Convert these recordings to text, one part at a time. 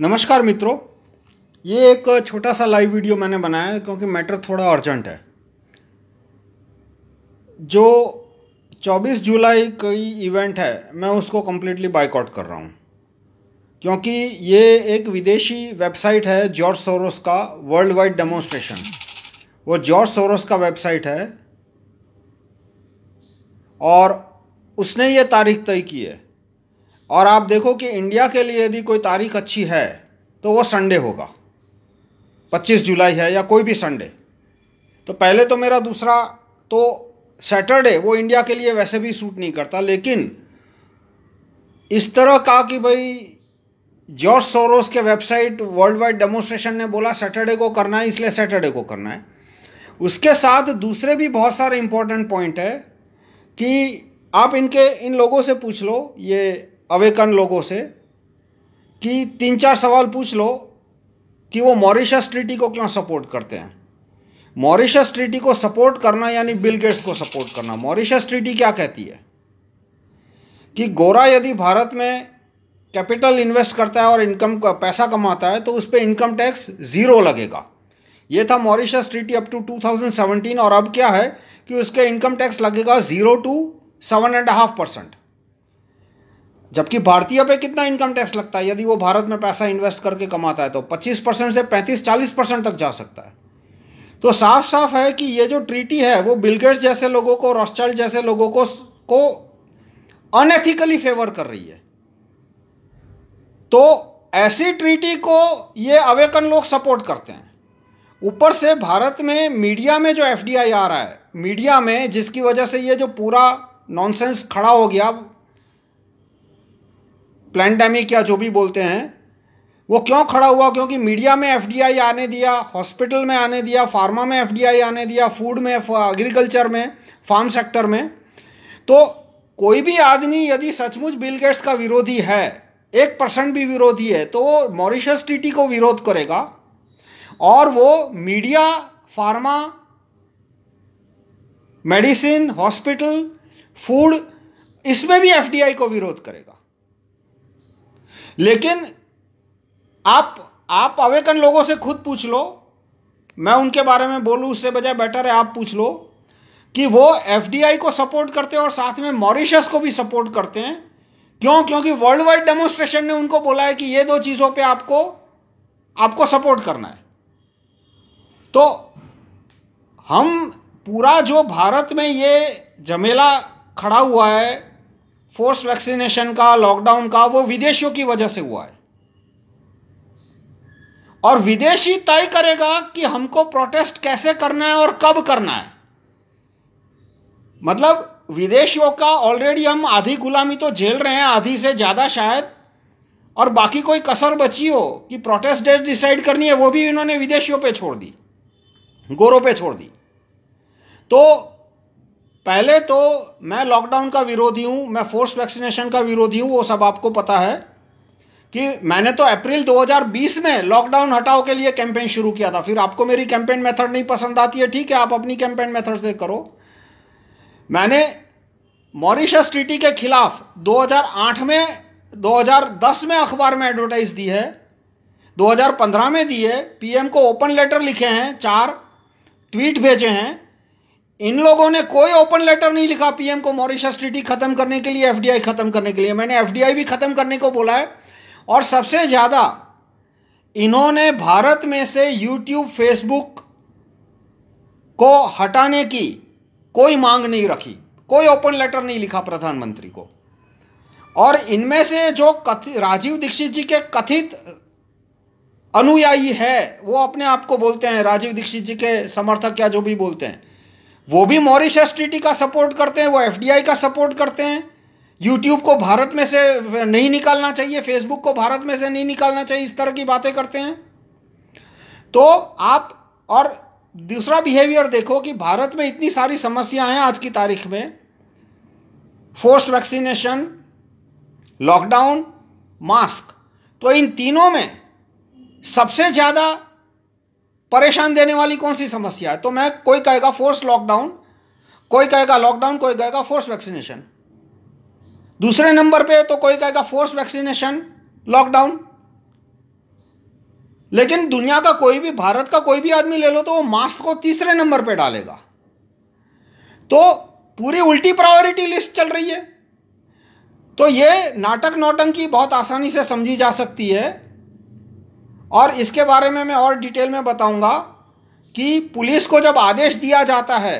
नमस्कार मित्रों ये एक छोटा सा लाइव वीडियो मैंने बनाया है क्योंकि मैटर थोड़ा अर्जेंट है जो 24 जुलाई की इवेंट है मैं उसको कम्प्लीटली बाइकआउट कर रहा हूँ क्योंकि ये एक विदेशी वेबसाइट है जॉर्ज सोरोस का वर्ल्ड वाइड डेमोन्स्ट्रेशन वो जॉर्ज सोरोस का वेबसाइट है और उसने ये तारीख तय की है और आप देखो कि इंडिया के लिए यदि कोई तारीख अच्छी है तो वो संडे होगा 25 जुलाई है या कोई भी संडे तो पहले तो मेरा दूसरा तो सैटरडे वो इंडिया के लिए वैसे भी सूट नहीं करता लेकिन इस तरह का कि भाई जॉर्ज सोरोस के वेबसाइट वर्ल्ड वाइड डेमोस्ट्रेशन ने बोला सैटरडे को करना है इसलिए सैटरडे को करना है उसके साथ दूसरे भी बहुत सारे इम्पोर्टेंट पॉइंट है कि आप इनके इन लोगों से पूछ लो ये अवेकन लोगों से कि तीन चार सवाल पूछ लो कि वो मॉरिशस ट्रीटी को क्यों सपोर्ट करते हैं मॉरिशस ट्रीटी को सपोर्ट करना यानी बिल गेट्स को सपोर्ट करना मॉरिशस ट्रीटी क्या कहती है कि गोरा यदि भारत में कैपिटल इन्वेस्ट करता है और इनकम का पैसा कमाता है तो उस पर इनकम टैक्स ज़ीरो लगेगा ये था मॉरिशस ट्रीटी अप टू 2017 और अब क्या है कि उसके इनकम टैक्स लगेगा zero to seven and half percent जबकि भारतीय पे कितना इनकम टैक्स लगता है यदि वो भारत में पैसा इन्वेस्ट करके कमाता है तो 25 परसेंट से 35-40 परसेंट तक जा सकता है तो साफ साफ है कि ये जो ट्रीटी है वो बिलगेट्स जैसे लोगों को रॉस्टल्ड जैसे लोगों को को अनएथिकली फेवर कर रही है तो ऐसी ट्रीटी को ये अवेकन लोग सपोर्ट करते हैं ऊपर से भारत में मीडिया में जो एफ आ रहा है मीडिया में जिसकी वजह से ये जो पूरा नॉनसेंस खड़ा हो गया प्लैंडमिक या जो भी बोलते हैं वो क्यों खड़ा हुआ क्योंकि मीडिया में एफडीआई आने दिया हॉस्पिटल में आने दिया फार्मा में एफडीआई आने दिया फूड में एग्रीकल्चर में फार्म सेक्टर में तो कोई भी आदमी यदि सचमुच बिल गेट्स का विरोधी है एक परसेंट भी विरोधी है तो वो मॉरिशस टीटी को विरोध करेगा और वो media pharma medicine hospital food इसमें भी एफडीआई को विरोध करेगा लेकिन आप आप अवेकन लोगों से खुद पूछ लो मैं उनके बारे में बोलूं उससे बजाय बेटर है आप पूछ लो कि वो एफ को सपोर्ट करते हैं और साथ में मॉरिशस को भी सपोर्ट करते हैं क्यों क्योंकि वर्ल्ड वाइड डेमोस्ट्रेशन ने उनको बोला है कि ये दो चीज़ों पे आपको आपको सपोर्ट करना है तो हम पूरा जो भारत में ये झमेला खड़ा हुआ है फोर्स वैक्सीनेशन का लॉकडाउन का वो विदेशियों की वजह से हुआ है और विदेशी तय करेगा कि हमको प्रोटेस्ट कैसे करना है और कब करना है मतलब विदेशियों का ऑलरेडी हम आधी गुलामी तो झेल रहे हैं आधी से ज़्यादा शायद और बाकी कोई कसर बची हो कि प्रोटेस्ट डेट डिसाइड करनी है वो भी इन्होंने विदेशियों पे छोड़ दी गोरों पे छोड़ दी तो पहले तो मैं लॉकडाउन का विरोधी हूँ मैं फोर्स वैक्सीनेशन का विरोधी हूँ वो सब आपको पता है कि मैंने तो अप्रैल 2020 में लॉकडाउन हटाओ के लिए कैंपेन शुरू किया था फिर आपको मेरी कैंपेन मेथड नहीं पसंद आती है ठीक है आप अपनी कैंपेन मेथड से करो मैंने मॉरिशस ट्रीटी के खिलाफ 2008 में 2010 में अखबार में एडवर्टाइज दी है 2015 में दी है पीएम को ओपन लेटर लिखे हैं चार ट्वीट भेजे हैं इन लोगों ने कोई ओपन लेटर नहीं लिखा पीएम को मॉरिशस ट्रीटी खत्म करने के लिए एफडीआई खत्म करने के लिए मैंने एफडीआई भी खत्म करने को बोला है और सबसे ज्यादा इन्होंने भारत में से यूट्यूब फेसबुक को हटाने की कोई मांग नहीं रखी कोई ओपन लेटर नहीं लिखा प्रधानमंत्री को और इनमें से जो कथित राजीव दीक्षित जी के कथित अनुयायी है वो अपने आप को बोलते हैं राजीव दीक्षित जी के समर्थक या जो भी बोलते हैं वो भी मॉरिशस ट्रीटी का सपोर्ट करते हैं वो एफ का सपोर्ट करते हैं यूट्यूब को भारत में से नहीं निकालना चाहिए फेसबुक को भारत में से नहीं निकालना चाहिए इस तरह की बातें करते हैं तो आप और दूसरा बिहेवियर देखो कि भारत में इतनी सारी समस्याएं हैं आज की तारीख में फोर्स वैक्सीनेशन लॉकडाउन मास्क तो इन तीनों में सबसे ज़्यादा परेशान देने वाली कौन सी समस्या है तो मैं कोई कहेगा फोर्स लॉकडाउन कोई कहेगा लॉकडाउन कोई कहेगा फोर्स वैक्सीनेशन दूसरे नंबर पे तो कोई कहेगा फोर्स वैक्सीनेशन लॉकडाउन लेकिन दुनिया का कोई भी भारत का कोई भी आदमी ले लो तो वो मास्क को तीसरे नंबर पे डालेगा तो पूरी उल्टी प्रायोरिटी लिस्ट चल रही है तो ये नाटक नौटंकी बहुत आसानी से समझी जा सकती है और इसके बारे में मैं और डिटेल में बताऊंगा कि पुलिस को जब आदेश दिया जाता है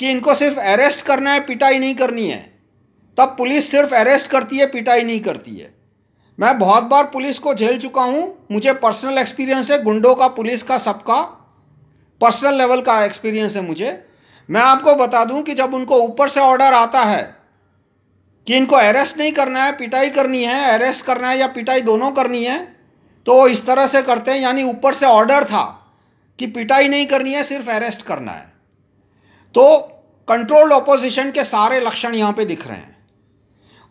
कि इनको सिर्फ अरेस्ट करना है पिटाई नहीं करनी है तब पुलिस सिर्फ अरेस्ट करती है पिटाई नहीं करती है मैं बहुत बार पुलिस को झेल चुका हूँ मुझे पर्सनल एक्सपीरियंस है गुंडों का पुलिस का सबका पर्सनल लेवल का एक्सपीरियंस है मुझे मैं आपको बता दूं कि जब उनको ऊपर से ऑर्डर आता है कि इनको अरेस्ट नहीं करना है पिटाई करनी है अरेस्ट करना है या पिटाई दोनों करनी है तो इस तरह से करते हैं यानी ऊपर से ऑर्डर था कि पिटाई नहीं करनी है सिर्फ अरेस्ट करना है तो कंट्रोल्ड ऑपोजिशन के सारे लक्षण यहां पे दिख रहे हैं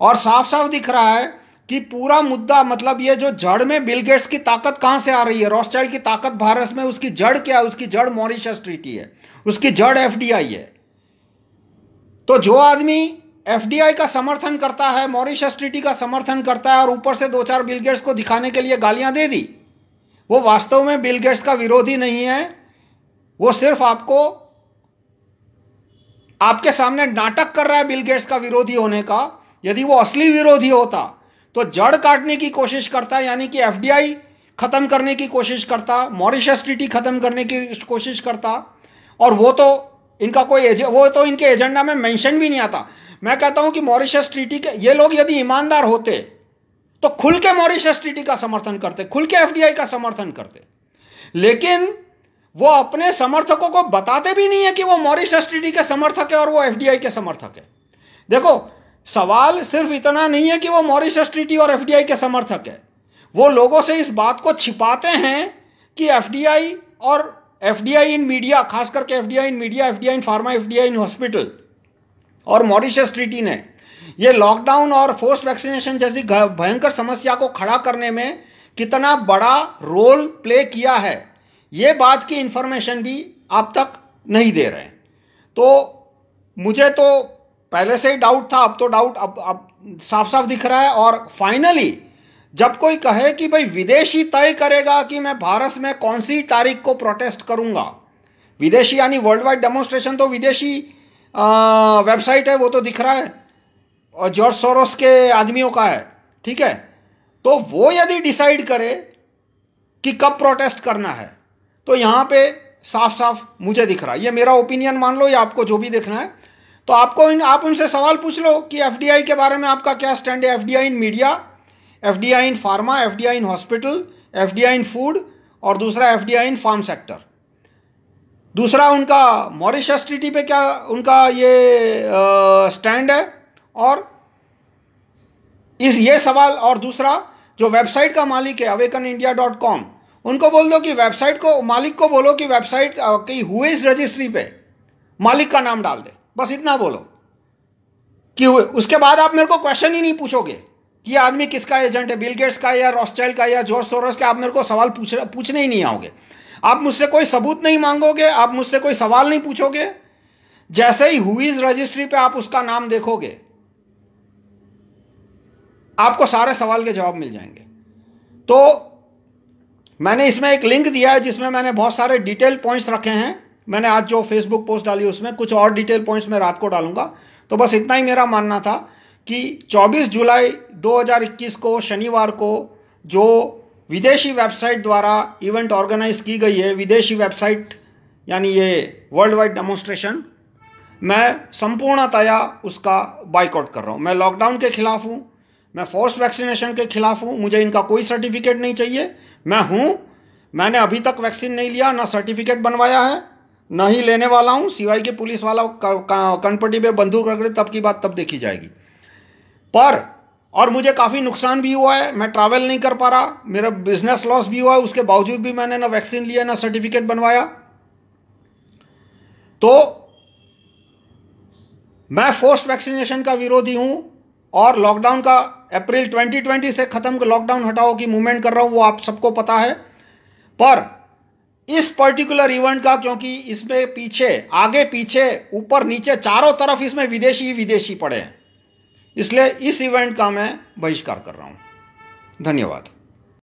और साफ साफ दिख रहा है कि पूरा मुद्दा मतलब ये जो जड़ में बिल गेट्स की ताकत कहां से आ रही है रॉस्टाइल की ताकत भारत में उसकी जड़ क्या है उसकी जड़ मॉरिशस ट्रीटी है उसकी जड़ एफडीआई है तो जो आदमी एफडीआई का समर्थन करता है मॉरिशस ट्रीटी का समर्थन करता है और ऊपर से दो चार बिलगेट्स को दिखाने के लिए गालियां दे दी वो वास्तव में बिलगेट्स का विरोधी नहीं है वो सिर्फ आपको आपके सामने नाटक कर रहा है बिलगेट्स का विरोधी होने का यदि वो असली विरोधी होता तो जड़ काटने की कोशिश करता यानी कि एफडीआई खत्म करने की कोशिश करता मॉरिशस ट्रीटी खत्म करने की कोशिश करता और वो तो इनका कोई वो तो इनके एजेंडा में मेंशन भी नहीं आता मैं कहता हूं कि मॉरिशस ट्रीटी के ये लोग यदि ईमानदार होते तो खुल के मॉरिशस ट्रीटी का समर्थन करते खुल के एफ का समर्थन करते लेकिन वो अपने समर्थकों को बताते भी नहीं है कि वो मॉरिशस ट्रीटी के समर्थक है और वो एफडीआई के समर्थक है देखो सवाल सिर्फ इतना नहीं है कि वो मॉरिशस ट्रीटी और एफडीआई के समर्थक है वो लोगों से इस बात को छिपाते हैं कि एफ और एफडीआई इन मीडिया खास करके FDI in media FDI in pharma FDI in hospital और मॉरिशस ट्रीटी ने ये लॉकडाउन और फोर्स वैक्सीनेशन जैसी भयंकर समस्या को खड़ा करने में कितना बड़ा रोल प्ले किया है ये बात की इन्फॉर्मेशन भी आप तक नहीं दे रहे तो मुझे तो पहले से ही डाउट था अब तो डाउट अब अब साफ साफ दिख रहा है और फाइनली जब कोई कहे कि भाई विदेशी तय करेगा कि मैं भारत में कौन सी तारीख को प्रोटेस्ट करूंगा विदेशी यानी वर्ल्ड वाइड डेमोन्स्ट्रेशन तो विदेशी वेबसाइट है वो तो दिख रहा है और जॉर्ज सोरोस के आदमियों का है ठीक है तो वो यदि डिसाइड करे कि कब प्रोटेस्ट करना है तो यहाँ पे साफ साफ मुझे दिख रहा है ये मेरा ओपिनियन मान लो या आपको जो भी देखना है तो आपको इन आप उनसे सवाल पूछ लो कि एफ के बारे में आपका क्या स्टैंड है F in media F in pharma F in hospital F in food और दूसरा एफ इन फार्म सेक्टर दूसरा उनका मॉरिशस ट्रीटी पे क्या उनका ये स्टैंड है और इस ये सवाल और दूसरा जो वेबसाइट का मालिक है अवेकन इंडिया डॉट कॉम उनको बोल दो कि वेबसाइट को मालिक को बोलो कि वेबसाइट की हुए इस रजिस्ट्री पे मालिक का नाम डाल दे बस इतना बोलो कि हुए उसके बाद आप मेरे को क्वेश्चन ही नहीं पूछोगे कि आदमी किसका एजेंट है बिल गेट्स का या रॉस्टाइल का या जॉर्ज सोरस का आप मेरे को सवाल पूछ पूछने ही नहीं आओगे आप मुझसे कोई सबूत नहीं मांगोगे आप मुझसे कोई सवाल नहीं पूछोगे जैसे ही हुईज रजिस्ट्री पे आप उसका नाम देखोगे आपको सारे सवाल के जवाब मिल जाएंगे तो मैंने इसमें एक लिंक दिया है जिसमें मैंने बहुत सारे डिटेल पॉइंट्स रखे हैं मैंने आज जो फेसबुक पोस्ट डाली उसमें कुछ और डिटेल पॉइंट्स मैं रात को डालूंगा तो बस इतना ही मेरा मानना था कि 24 जुलाई 2021 को शनिवार को जो विदेशी वेबसाइट द्वारा इवेंट ऑर्गेनाइज की गई है विदेशी वेबसाइट यानी ये वर्ल्ड वाइड डेमोन्स्ट्रेशन मैं संपूर्णतया उसका बाइकआउट कर रहा हूँ मैं लॉकडाउन के खिलाफ हूँ मैं फोर्स वैक्सीनेशन के खिलाफ हूँ मुझे इनका कोई सर्टिफिकेट नहीं चाहिए मैं हूँ मैंने अभी तक वैक्सीन नहीं लिया ना सर्टिफिकेट बनवाया है ना ही लेने वाला हूँ सिवाय के पुलिस वाला कनपट्टी पे बंदूक रख दे तब की बात तब देखी जाएगी पर और मुझे काफ़ी नुकसान भी हुआ है मैं ट्रैवल नहीं कर पा रहा मेरा बिजनेस लॉस भी हुआ है उसके बावजूद भी मैंने ना वैक्सीन लिया ना सर्टिफिकेट बनवाया तो मैं फोर्स वैक्सीनेशन का विरोधी हूँ और लॉकडाउन का अप्रैल 2020 से ख़त्म लॉकडाउन हटाओ की मूवमेंट कर रहा हूँ वो आप सबको पता है पर इस पर्टिकुलर इवेंट का क्योंकि इसमें पीछे आगे पीछे ऊपर नीचे चारों तरफ इसमें विदेशी ही विदेशी पड़े हैं इसलिए इस इवेंट का मैं बहिष्कार कर रहा हूँ धन्यवाद